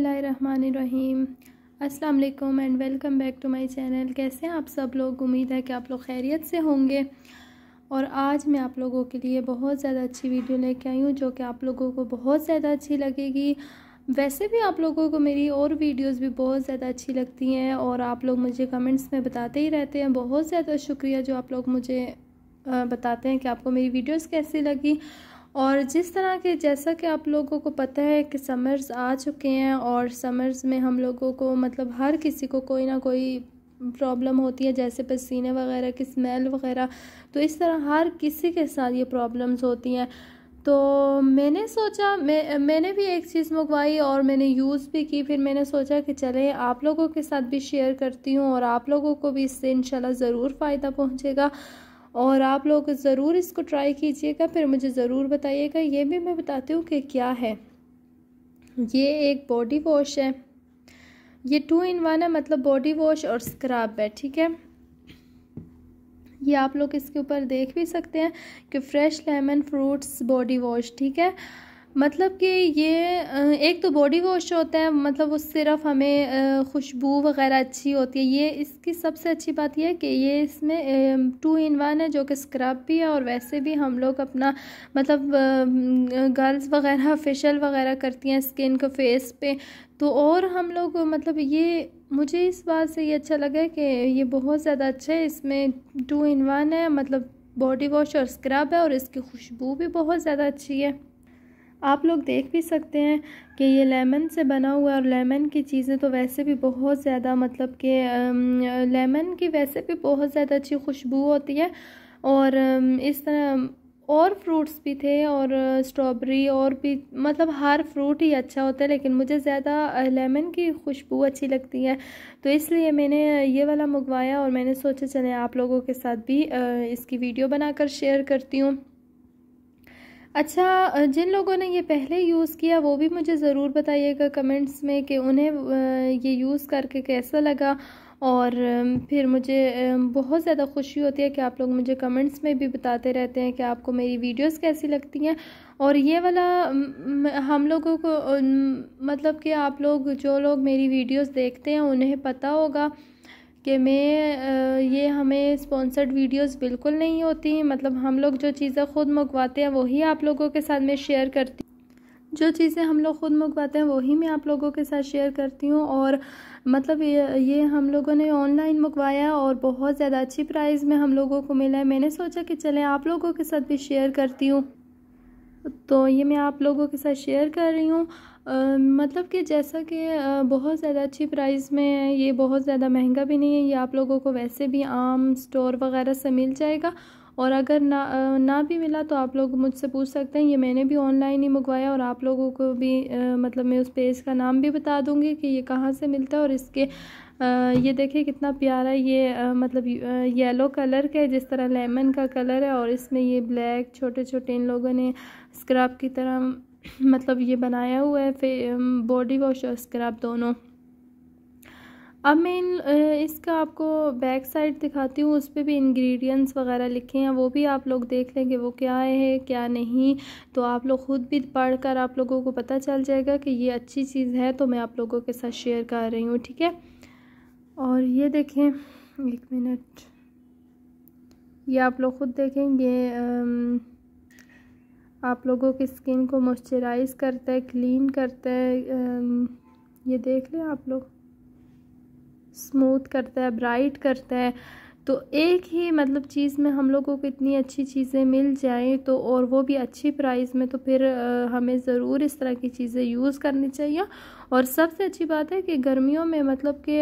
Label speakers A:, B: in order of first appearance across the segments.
A: रहीम अस्सलाम वालेकुम and welcome back to my channel कैसे हैं आप सब लोग उम्मीद है कि आप लोग खैरियत से होंगे और आज मैं आप लोगों के लिए बहुत ज़्यादा अच्छी वीडियो लेके आई हूँ जो कि आप लोगों को बहुत ज़्यादा अच्छी लगेगी वैसे भी आप लोगों को मेरी और वीडियोस भी बहुत ज़्यादा अच्छी लगती हैं और आप लोग मुझे कमेंट्स में बताते ही रहते हैं बहुत ज़्यादा शुक्रिया जो आप लोग मुझे बताते हैं कि आपको मेरी वीडियोस कैसी लगी और जिस तरह के जैसा कि आप लोगों को पता है कि समर्स आ चुके हैं और समर्स में हम लोगों को मतलब हर किसी को कोई ना कोई प्रॉब्लम होती है जैसे पसीने वगैरह की स्मेल वगैरह तो इस तरह हर किसी के साथ ये प्रॉब्लम्स होती हैं तो मैंने सोचा मैं मैंने भी एक चीज़ मंगवाई और मैंने यूज़ भी की फिर मैंने सोचा कि चले आप लोगों के साथ भी शेयर करती हूँ और आप लोगों को भी इससे इंशाल्लाह ज़रूर फ़ायदा पहुँचेगा और आप लोग ज़रूर इसको ट्राई कीजिएगा फिर मुझे ज़रूर बताइएगा ये भी मैं बताती हूँ कि क्या है ये एक बॉडी वॉश है ये टू इन वन है मतलब बॉडी वॉश और स्क्रब है ठीक है ये आप लोग इसके ऊपर देख भी सकते हैं कि fresh lemon fruits body wash ठीक है मतलब कि ये एक तो बॉडी वॉश होता है मतलब वो सिर्फ हमें खुशबू वगैरह अच्छी होती है ये इसकी सबसे अच्छी बात यह है कि ये इसमें टू इन वन है जो कि स्क्रब भी है और वैसे भी हम लोग अपना मतलब गर्ल्स वगैरह फेशियल वगैरह करती हैं स्किन को फेस पे तो और हम लोग मतलब ये मुझे इस बात से ये अच्छा लगा कि ये बहुत ज़्यादा अच्छा है इसमें टू इन वन है मतलब बॉडी वॉश और स्क्रब है और इसकी खुशबू भी बहुत ज़्यादा अच्छी है आप लोग देख भी सकते हैं कि ये लेमन से बना हुआ है और लेमन की चीज़ें तो वैसे भी बहुत ज़्यादा मतलब कि लेमन की वैसे भी बहुत ज़्यादा अच्छी खुशबू होती है और इस तरह और फ्रूट्स भी थे और स्ट्रॉबेरी और भी मतलब हर फ्रूट ही अच्छा होता है लेकिन मुझे ज़्यादा लेमन की खुशबू अच्छी लगती है तो इसलिए मैंने ये वाला मंगवाया और मैंने सोचा चले आप लोगों के साथ भी इसकी वीडियो बनाकर शेयर करती हूँ अच्छा जिन लोगों ने ये पहले यूज़ किया वो भी मुझे ज़रूर बताइएगा कमेंट्स में कि उन्हें ये यूज़ करके कैसा लगा और फिर मुझे बहुत ज़्यादा खुशी होती है कि आप लोग मुझे कमेंट्स में भी बताते रहते हैं कि आपको मेरी वीडियोस कैसी लगती हैं और ये वाला हम लोगों को मतलब कि आप लोग जो लोग मेरी वीडियोस देखते हैं उन्हें पता होगा कि मैं ये हमें स्पॉन्सर्ड वीडियोस बिल्कुल नहीं होती मतलब हम लोग जो चीज़ें ख़ुद मंगवाते हैं वही आप लोगों के साथ मैं शेयर करती जो चीज़ें हम लोग ख़ुद मंगवाते हैं वही मैं आप लोगों के साथ शेयर करती हूँ और मतलब ये ये हम लोगों ने ऑनलाइन मंगवाया और बहुत ज़्यादा अच्छी प्राइस में हम लोगों को मिला है मैंने सोचा कि चले आप लोगों के साथ भी शेयर करती हूँ तो ये मैं आप लोगों के साथ शेयर कर रही हूँ मतलब कि जैसा कि बहुत ज़्यादा अच्छी प्राइस में है ये बहुत ज़्यादा महंगा भी नहीं है ये आप लोगों को वैसे भी आम स्टोर वगैरह से मिल जाएगा और अगर ना ना भी मिला तो आप लोग मुझसे पूछ सकते हैं ये मैंने भी ऑनलाइन ही मंगवाया और आप लोगों को भी आ, मतलब मैं उस पेज का नाम भी बता दूँगी कि ये कहाँ से मिलता है और इसके आ, ये देखिए कितना प्यारा ये आ, मतलब येलो कलर का है जिस तरह लेमन का कलर है और इसमें ये ब्लैक छोटे छोटे इन लोगों ने स्क्रब की तरह मतलब ये बनाया हुआ है बॉडी वॉश और स्क्रब दोनों अब मैं इन इसका आपको बैक साइड दिखाती हूँ उस पर भी इंग्रेडिएंट्स वगैरह लिखे हैं वो भी आप लोग देख लेंगे वो क्या है क्या नहीं तो आप लोग ख़ुद भी पढ़ कर आप लोगों को पता चल जाएगा कि ये अच्छी चीज़ है तो मैं आप लोगों के साथ शेयर कर रही हूँ ठीक है और ये देखें एक मिनट ये आप लोग ख़ुद देखें ये आप लोगों की स्किन को मॉइस्चराइज़ करता है क्लीन करता है ये देख लें आप लोग स्मूथ करता है ब्राइट करता है तो एक ही मतलब चीज़ में हम लोगों को इतनी अच्छी चीज़ें मिल जाए तो और वो भी अच्छी प्राइस में तो फिर हमें ज़रूर इस तरह की चीज़ें यूज़ करनी चाहिए और सबसे अच्छी बात है कि गर्मियों में मतलब कि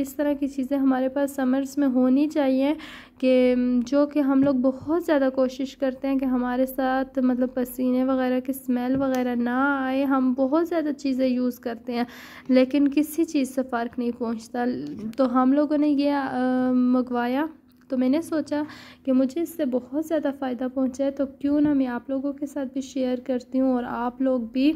A: इस तरह की चीज़ें हमारे पास समर्स में होनी चाहिए कि जो कि हम लोग बहुत ज़्यादा कोशिश करते हैं कि हमारे साथ मतलब पसीने वगैरह की स्मेल वगैरह ना आए हम बहुत ज़्यादा चीज़ें यूज़ करते हैं लेकिन किसी चीज़ से फ़र्क नहीं पहुँचता तो हम लोगों ने यह मंगवाया तो मैंने सोचा कि मुझे इससे बहुत ज़्यादा फ़ायदा पहुँचा है तो क्यों ना मैं आप लोगों के साथ भी शेयर करती हूँ और आप लोग भी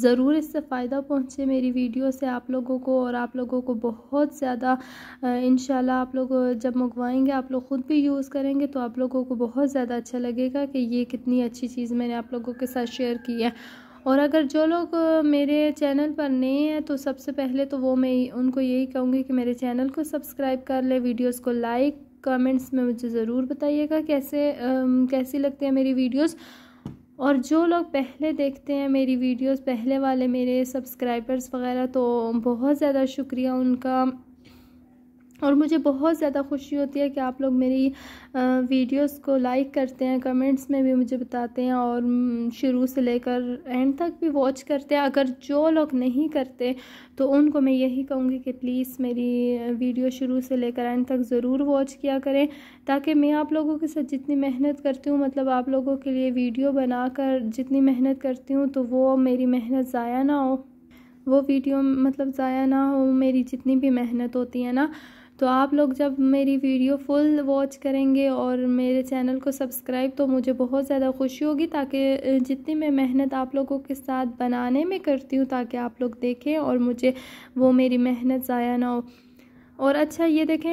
A: ज़रूर इससे फ़ायदा पहुँचे मेरी वीडियो से आप लोगों को और आप लोगों को बहुत ज़्यादा इन आप लोग जब मंगवाएंगे आप लोग ख़ुद भी यूज़ करेंगे तो आप लोगों को बहुत ज़्यादा अच्छा लगेगा कि ये कितनी अच्छी चीज़ मैंने आप लोगों के साथ शेयर की है और अगर जो लोग मेरे चैनल पर नए हैं तो सबसे पहले तो वो मैं उनको यही कहूँगी कि मेरे चैनल को सब्सक्राइब कर ले वीडियोस को लाइक कमेंट्स में मुझे ज़रूर बताइएगा कैसे आ, कैसी लगती है मेरी वीडियोस और जो लोग पहले देखते हैं मेरी वीडियोस पहले वाले मेरे सब्सक्राइबर्स वगैरह तो बहुत ज़्यादा शुक्रिया उनका और मुझे बहुत ज़्यादा खुशी होती है कि आप लोग मेरी वीडियोस को लाइक करते हैं कमेंट्स में भी मुझे बताते हैं और शुरू से लेकर एंड तक भी वॉच करते हैं अगर जो लोग नहीं करते तो उनको मैं यही कहूँगी कि प्लीज़ मेरी वीडियो शुरू से लेकर एंड तक ज़रूर वॉच किया करें ताकि मैं आप लोगों के साथ जितनी मेहनत करती हूँ मतलब आप लोगों के लिए वीडियो बनाकर जितनी मेहनत करती हूँ तो वो मेरी मेहनत ज़ाया ना हो वो वीडियो मतलब ज़ाया ना हो मेरी जितनी भी मेहनत होती है ना तो आप लोग जब मेरी वीडियो फुल वॉच करेंगे और मेरे चैनल को सब्सक्राइब तो मुझे बहुत ज़्यादा खुशी होगी ताकि जितनी मैं मेहनत आप लोगों के साथ बनाने में करती हूँ ताकि आप लोग देखें और मुझे वो मेरी मेहनत ज़ाया ना हो और अच्छा ये देखें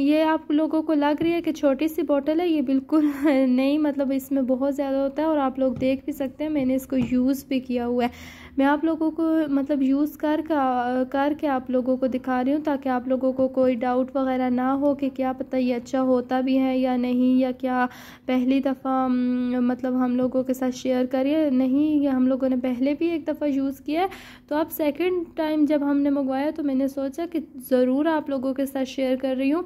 A: ये आप लोगों को लग रही है कि छोटी सी बोतल है ये बिल्कुल नहीं मतलब इसमें बहुत ज़्यादा होता है और आप लोग देख भी सकते हैं मैंने इसको यूज़ भी किया हुआ है मैं आप लोगों को मतलब यूज़ कर करके आप लोगों को दिखा रही हूँ ताकि आप लोगों को कोई डाउट वगैरह ना हो कि क्या पता ये अच्छा होता भी है या नहीं या क्या पहली दफ़ा मतलब हम लोगों के साथ शेयर करिए नहीं या हम लोगों ने पहले भी एक दफ़ा यूज़ किया तो अब सेकेंड टाइम जब हमने मंगवाया तो मैंने सोचा कि ज़रूर आप लोगों के साथ शेयर कर रही हूँ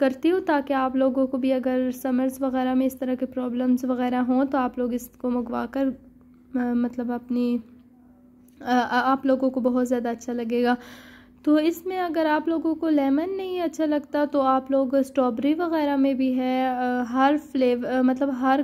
A: करती हूँ ताकि आप लोगों को भी अगर समर्स वगैरह में इस तरह के प्रॉब्लम्स वगैरह हों तो आप लोग इसको मंगवा कर मतलब अपनी आप लोगों को बहुत ज़्यादा अच्छा लगेगा तो इसमें अगर आप लोगों को लेमन नहीं अच्छा लगता तो आप लोग स्ट्रॉबेरी वगैरह में भी है हर फ्लेवर मतलब हर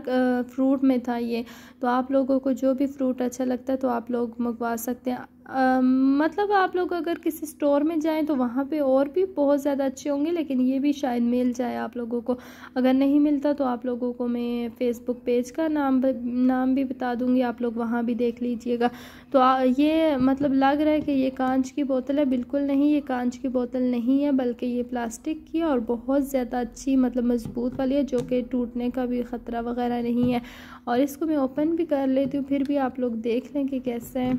A: फ्रूट में था ये तो आप लोगों को जो भी फ्रूट अच्छा लगता है तो आप लोग मंगवा सकते हैं आ, मतलब आप लोग अगर किसी स्टोर में जाएं तो वहाँ पे और भी बहुत ज़्यादा अच्छे होंगे लेकिन ये भी शायद मिल जाए आप लोगों को अगर नहीं मिलता तो आप लोगों को मैं फेसबुक पेज का नाम नाम भी बता दूँगी आप लोग वहाँ भी देख लीजिएगा तो आ, ये मतलब लग रहा है कि ये कांच की बोतल है बिल्कुल नहीं ये कांच की बोतल नहीं है बल्कि ये प्लास्टिक की और बहुत ज़्यादा अच्छी मतलब मज़बूत वाली है जो कि टूटने का भी ख़तरा वगैरह नहीं है और इसको मैं ओपन भी कर लेती हूँ फिर भी आप लोग देख लें कि कैसे है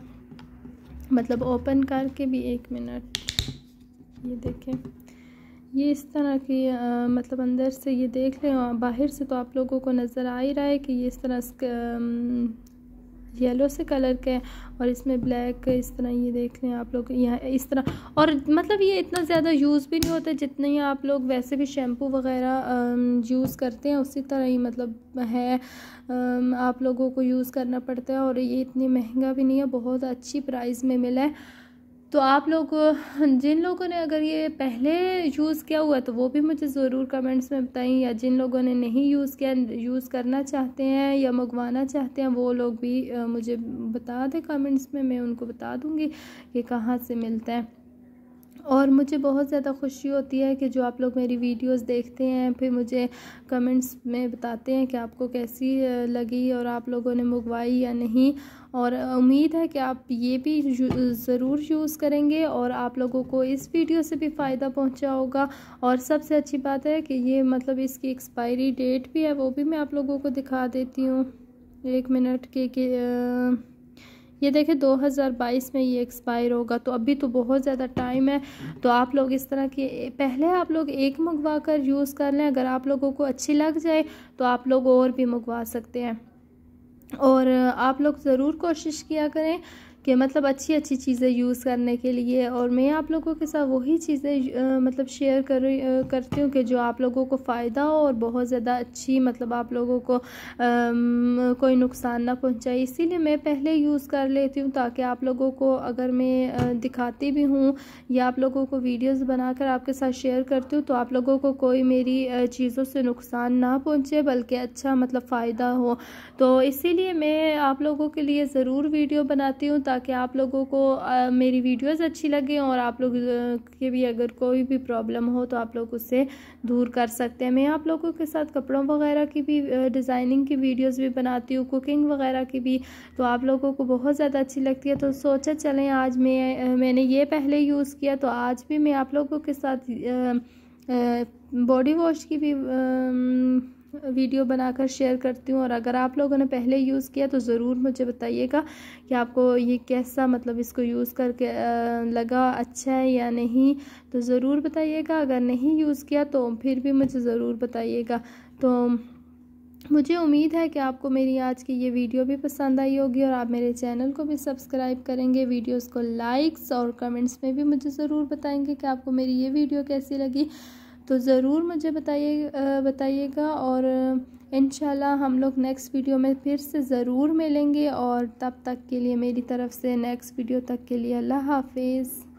A: मतलब ओपन करके भी एक मिनट ये देखें ये इस तरह की आ, मतलब अंदर से ये देख लें बाहर से तो आप लोगों को नज़र आ ही रहा है कि ये इस तरह येलो से कलर के और इसमें ब्लैक इस तरह ये देख लें आप लोग यहाँ इस तरह और मतलब ये इतना ज़्यादा यूज़ भी नहीं होता जितने ही आप लोग वैसे भी शैम्पू वगैरह यूज़ करते हैं उसी तरह ही मतलब है आप लोगों को यूज़ करना पड़ता है और ये इतनी महंगा भी नहीं है बहुत अच्छी प्राइस में मिला है तो आप लोग जिन लोगों ने अगर ये पहले यूज़ किया हुआ तो वो भी मुझे ज़रूर कमेंट्स में बताएं या जिन लोगों ने नहीं यूज़ किया यूज़ करना चाहते हैं या मंगवाना चाहते हैं वो लोग भी मुझे बता दें कमेंट्स में मैं उनको बता दूँगी कि कहाँ से मिलते हैं और मुझे बहुत ज़्यादा खुशी होती है कि जो आप लोग मेरी वीडियोस देखते हैं फिर मुझे कमेंट्स में बताते हैं कि आपको कैसी लगी और आप लोगों ने मंगवाई या नहीं और उम्मीद है कि आप ये भी ज़रूर यूज़ करेंगे और आप लोगों को इस वीडियो से भी फ़ायदा पहुंचा होगा और सबसे अच्छी बात है कि ये मतलब इसकी एक्सपायरी डेट भी है वो भी मैं आप लोगों को दिखा देती हूँ एक मिनट के, के आ, ये देखें 2022 में ये एक्सपायर होगा तो अभी तो बहुत ज़्यादा टाइम है तो आप लोग इस तरह के पहले आप लोग एक मंगवा कर यूज़ कर लें अगर आप लोगों को अच्छी लग जाए तो आप लोग और भी मंगवा सकते हैं और आप लोग ज़रूर कोशिश किया करें कि मतलब अच्छी अच्छी चीज़ें यूज़ करने के लिए और मैं आप लोगों के साथ वही चीज़ें मतलब शेयर कर करती हूँ कि जो आप लोगों को फ़ायदा हो और बहुत ज़्यादा अच्छी मतलब आप लोगों को आ, कोई नुकसान ना पहुँचाए इसीलिए मैं पहले यूज़ कर लेती हूँ ताकि आप लोगों को अगर मैं दिखाती भी हूँ या आप लोगों को वीडियोज़ बनाकर आपके साथ शेयर करती हूँ तो आप लोगों को कोई मेरी चीज़ों से नुकसान ना पहुँचे बल्कि अच्छा मतलब फ़ायदा हो तो इसीलिए मैं आप लोगों के लिए ज़रूर वीडियो बनाती हूँ ताकि आप लोगों को आ, मेरी वीडियोस अच्छी लगें और आप लोग के भी अगर कोई भी प्रॉब्लम हो तो आप लोग उससे दूर कर सकते हैं मैं आप लोगों के साथ कपड़ों वगैरह की भी डिज़ाइनिंग की वीडियोस भी बनाती हूँ कुकिंग वगैरह की भी तो आप लोगों को बहुत ज़्यादा अच्छी लगती है तो सोचा चलें आज मैं मैंने ये पहले यूज़ किया तो आज भी मैं आप लोगों के साथ बॉडी वॉश की भी आ, वीडियो बनाकर शेयर करती हूँ और अगर आप लोगों ने पहले यूज़ किया तो ज़रूर मुझे बताइएगा कि आपको ये कैसा मतलब इसको यूज़ करके लगा अच्छा है या नहीं तो ज़रूर बताइएगा अगर नहीं यूज़ किया तो फिर भी मुझे ज़रूर बताइएगा तो मुझे उम्मीद है कि आपको मेरी आज की ये वीडियो भी पसंद आई होगी और आप मेरे चैनल को भी सब्सक्राइब करेंगे वीडियोस को लाइक्स और कमेंट्स में भी मुझे ज़रूर बताएंगे कि आपको मेरी ये वीडियो कैसी लगी तो ज़रूर मुझे बताइए बताइएगा और इन हम लोग नेक्स्ट वीडियो में फिर से ज़रूर मिलेंगे और तब तक के लिए मेरी तरफ़ से नेक्स्ट वीडियो तक के लिए अल्लाह हाफिज़